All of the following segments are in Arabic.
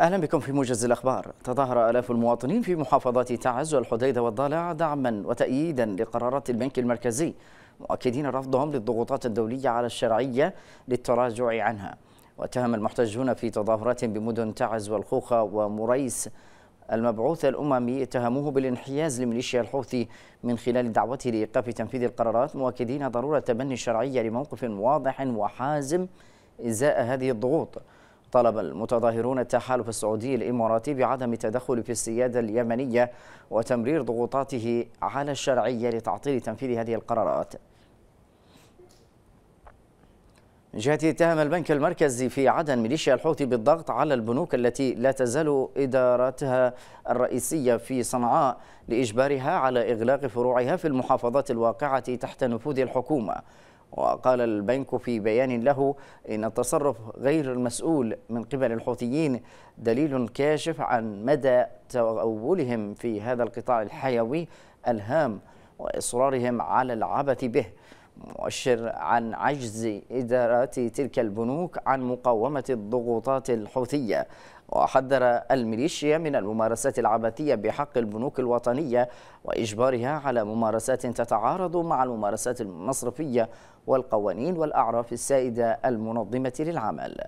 أهلا بكم في موجز الأخبار تظاهر آلاف المواطنين في محافظات تعز والحديدة والضالع دعما وتأييدا لقرارات البنك المركزي مؤكدين رفضهم للضغوطات الدولية على الشرعية للتراجع عنها واتهم المحتجون في تظاهرات بمدن تعز والخوخة ومريس المبعوث الأممي اتهموه بالانحياز لميليشيا الحوثي من خلال دعوته لإيقاف تنفيذ القرارات مؤكدين ضرورة تبني الشرعية لموقف واضح وحازم إزاء هذه الضغوط طلب المتظاهرون التحالف السعودي الإماراتي بعدم التدخل في السيادة اليمنية وتمرير ضغوطاته على الشرعية لتعطيل تنفيذ هذه القرارات من جهته اتهم البنك المركزي في عدن ميليشيا الحوثي بالضغط على البنوك التي لا تزال إدارتها الرئيسية في صنعاء لإجبارها على إغلاق فروعها في المحافظات الواقعة تحت نفوذ الحكومة وقال البنك في بيان له إن التصرف غير المسؤول من قبل الحوثيين دليل كاشف عن مدى تأولهم في هذا القطاع الحيوي الهام وإصرارهم على العبث به مؤشر عن عجز إدارات تلك البنوك عن مقاومة الضغوطات الحوثية وحذر الميليشيا من الممارسات العبثية بحق البنوك الوطنية وإجبارها على ممارسات تتعارض مع الممارسات المصرفية والقوانين والأعراف السائدة المنظمة للعمل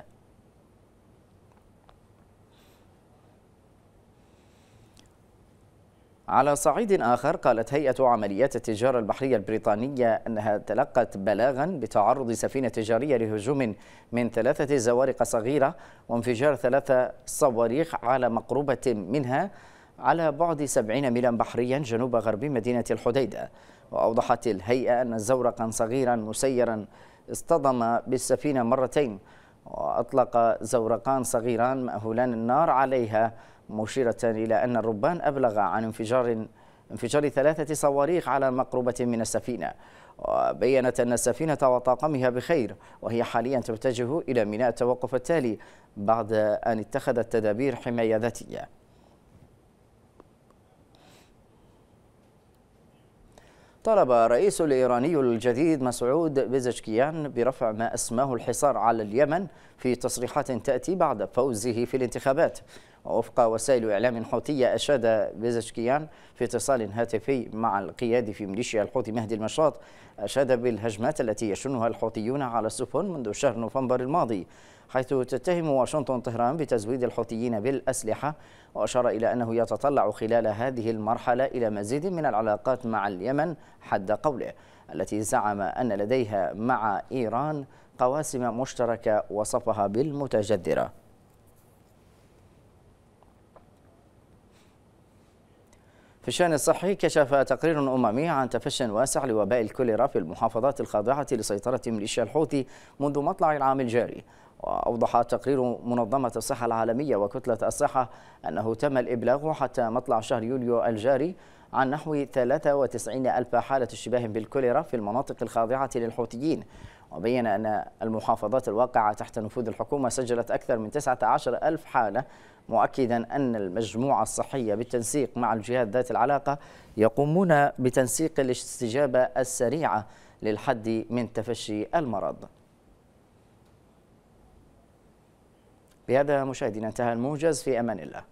على صعيد آخر قالت هيئة عمليات التجارة البحرية البريطانية أنها تلقت بلاغا بتعرض سفينة تجارية لهجوم من ثلاثة زوارق صغيرة وانفجار ثلاثة صواريخ على مقربة منها على بعد 70 ميلا بحريا جنوب غرب مدينة الحديدة وأوضحت الهيئة أن زورقا صغيرا مسيرا اصطدم بالسفينة مرتين وأطلق زورقان صغيران مأهولان النار عليها مشيرة إلى أن الربان أبلغ عن انفجار انفجار ثلاثة صواريخ على مقربة من السفينة وبينت أن السفينة وطاقمها بخير وهي حاليا تتجه إلى ميناء التوقف التالي بعد أن اتخذت تدابير حماية ذاتية طلب الرئيس الإيراني الجديد مسعود بيزشكيان برفع ما أسماه الحصار على اليمن في تصريحات تأتي بعد فوزه في الانتخابات وفق وسائل إعلام حوثية أشاد بيزشكيان في اتصال هاتفي مع القيادي في ميليشيا الحوثي مهدي المشاط أشاد بالهجمات التي يشنها الحوثيون على السفن منذ شهر نوفمبر الماضي حيث تتهم واشنطن طهران بتزويد الحوثيين بالأسلحة وأشار إلى أنه يتطلع خلال هذه المرحلة إلى مزيد من العلاقات مع اليمن حد قوله التي زعم أن لديها مع إيران قواسم مشتركة وصفها بالمتجذرة في الشأن الصحي كشف تقرير أممي عن تفش واسع لوباء الكوليرا في المحافظات الخاضعة لسيطرة ميليشيا الحوثي منذ مطلع العام الجاري وأوضح تقرير منظمة الصحة العالمية وكتلة الصحة أنه تم الإبلاغ حتى مطلع شهر يوليو الجاري عن نحو 93 ألف حالة اشتباه بالكوليرا في المناطق الخاضعة للحوثيين وبين أن المحافظات الواقعة تحت نفوذ الحكومة سجلت أكثر من 19 ألف حالة مؤكدا أن المجموعة الصحية بالتنسيق مع الجهات ذات العلاقة يقومون بتنسيق الاستجابة السريعة للحد من تفشي المرض بهذا مشاهدينا انتهى الموجز في أمان الله